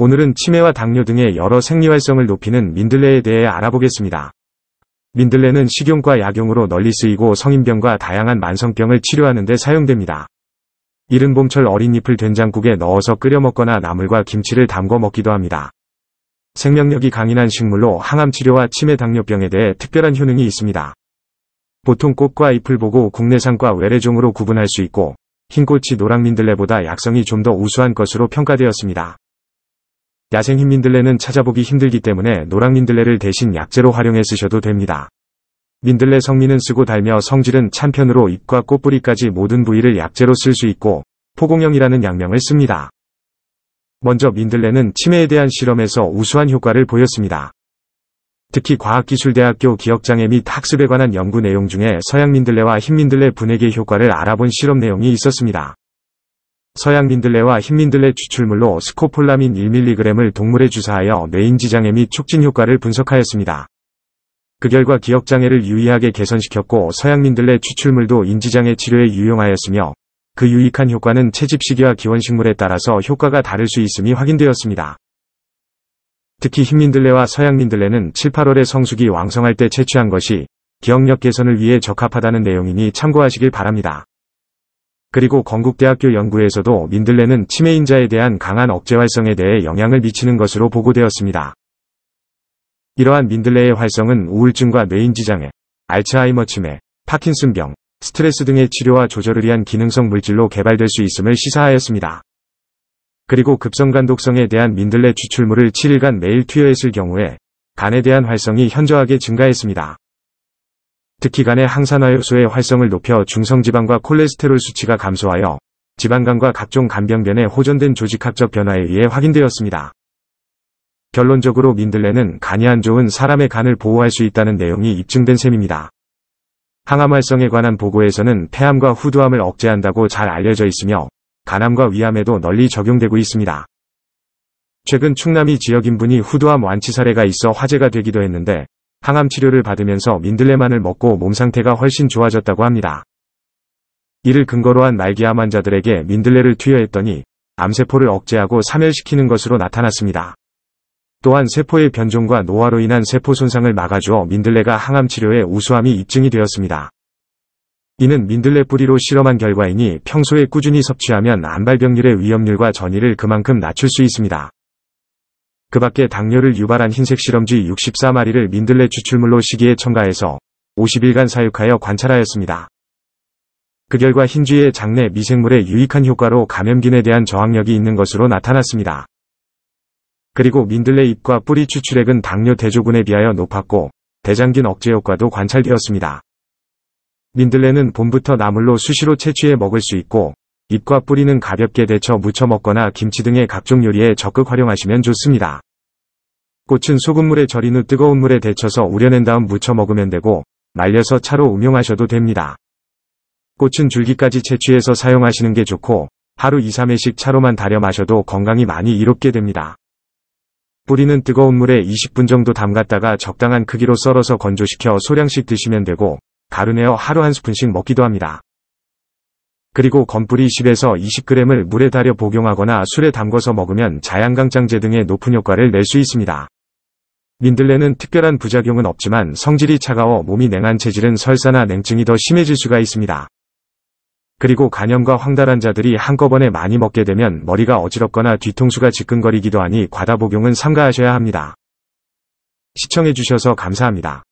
오늘은 치매와 당뇨 등의 여러 생리활성을 높이는 민들레에 대해 알아보겠습니다. 민들레는 식용과 약용으로 널리 쓰이고 성인병과 다양한 만성병을 치료하는 데 사용됩니다. 이른 봄철 어린잎을 된장국에 넣어서 끓여 먹거나 나물과 김치를 담궈 먹기도 합니다. 생명력이 강인한 식물로 항암치료와 치매 당뇨병에 대해 특별한 효능이 있습니다. 보통 꽃과 잎을 보고 국내산과 외래종으로 구분할 수 있고 흰 꽃이 노랑 민들레보다 약성이 좀 더 우수한 것으로 평가되었습니다. 야생 흰민들레는 찾아보기 힘들기 때문에 노랑 민들레를 대신 약재로 활용해 쓰셔도 됩니다. 민들레 성미는 쓰고 달며 성질은 찬편으로 잎과 꽃뿌리까지 모든 부위를 약재로 쓸 수 있고 포공형이라는 약명을 씁니다. 먼저 민들레는 치매에 대한 실험에서 우수한 효과를 보였습니다. 특히 과학기술대학교 기억장애 및 학습에 관한 연구 내용 중에 서양 민들레와 흰민들레 분해계 효과를 알아본 실험 내용이 있었습니다. 서양 민들레와 흰민들레 추출물로 스코폴라민 1mg을 동물에 주사하여 뇌인지장애 및 촉진 효과를 분석하였습니다. 그 결과 기억장애를 유의하게 개선시켰고 서양 민들레 추출물도 인지장애 치료에 유용하였으며 그 유익한 효과는 채집 시기와 기원식물에 따라서 효과가 다를 수 있음이 확인되었습니다. 특히 흰민들레와 서양민들레는 7, 8월에 성수기 왕성할 때 채취한 것이 기억력 개선을 위해 적합하다는 내용이니 참고하시길 바랍니다. 그리고 건국대학교 연구에서도 민들레는 치매인자에 대한 강한 억제 활성에 대해 영향을 미치는 것으로 보고되었습니다. 이러한 민들레의 활성은 우울증과 뇌인지장애, 알츠하이머 치매, 파킨슨병, 스트레스 등의 치료와 조절을 위한 기능성 물질로 개발될 수 있음을 시사하였습니다. 그리고 급성간독성에 대한 민들레 추출물을 7일간 매일 투여했을 경우에 간에 대한 활성이 현저하게 증가했습니다. 특히 간의 항산화효소의 활성을 높여 중성지방과 콜레스테롤 수치가 감소하여 지방간과 각종 간병변에 호전된 조직학적 변화에 의해 확인되었습니다. 결론적으로 민들레는 간이 안 좋은 사람의 간을 보호할 수 있다는 내용이 입증된 셈입니다. 항암 활성에 관한 보고에서는 폐암과 후두암을 억제한다고 잘 알려져 있으며 간암과 위암에도 널리 적용되고 있습니다. 최근 충남이 지역 인분이 후두암 완치 사례가 있어 화제가 되기도 했는데 항암 치료를 받으면서 민들레만을 먹고 몸 상태가 훨씬 좋아졌다고 합니다. 이를 근거로 한 말기암 환자들에게 민들레를 투여했더니 암세포를 억제하고 사멸시키는 것으로 나타났습니다. 또한 세포의 변종과 노화로 인한 세포 손상을 막아주어 민들레가 항암 치료의 우수함이 입증이 되었습니다. 이는 민들레 뿌리로 실험한 결과이니 평소에 꾸준히 섭취하면 암발병률의 위험률과 전이를 그만큼 낮출 수 있습니다. 그 밖에 당뇨를 유발한 흰색 실험쥐 64마리를 민들레 추출물로 시기에 첨가해서 50일간 사육하여 관찰하였습니다. 그 결과 흰쥐의 장내 미생물에 유익한 효과로 감염균에 대한 저항력이 있는 것으로 나타났습니다. 그리고 민들레 잎과 뿌리 추출액은 당뇨 대조군에 비하여 높았고 대장균 억제 효과도 관찰되었습니다. 민들레는 봄부터 나물로 수시로 채취해 먹을 수 있고 잎과 뿌리는 가볍게 데쳐 무쳐 먹거나 김치 등의 각종 요리에 적극 활용하시면 좋습니다. 꽃은 소금물에 절인 후 뜨거운 물에 데쳐서 우려낸 다음 무쳐 먹으면 되고 말려서 차로 음용하셔도 됩니다. 꽃은 줄기까지 채취해서 사용하시는 게 좋고 하루 2, 3회씩 차로만 다려 마셔도 건강이 많이 이롭게 됩니다. 뿌리는 뜨거운 물에 20분 정도 담갔다가 적당한 크기로 썰어서 건조시켜 소량씩 드시면 되고 가루 내어 하루 한 스푼씩 먹기도 합니다. 그리고 건풀이 10에서 20g을 물에 달여 복용하거나 술에 담궈서 먹으면 자양강장제 등의 높은 효과를 낼 수 있습니다. 민들레는 특별한 부작용은 없지만 성질이 차가워 몸이 냉한 체질은 설사나 냉증이 더 심해질 수가 있습니다. 그리고 간염과 황달한 자들이 한꺼번에 많이 먹게 되면 머리가 어지럽거나 뒤통수가 지끈거리기도 하니 과다 복용은 삼가하셔야 합니다. 시청해주셔서 감사합니다.